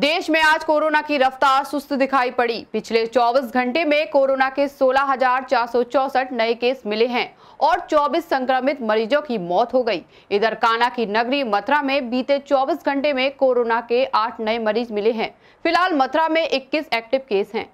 देश में आज कोरोना की रफ्तार सुस्त दिखाई पड़ी पिछले 24 घंटे में कोरोना के सोलह नए केस मिले हैं और 24 संक्रमित मरीजों की मौत हो गई इधर काना की नगरी मथुरा में बीते 24 घंटे में कोरोना के 8 नए मरीज मिले हैं फिलहाल मथुरा में 21 एक्टिव केस हैं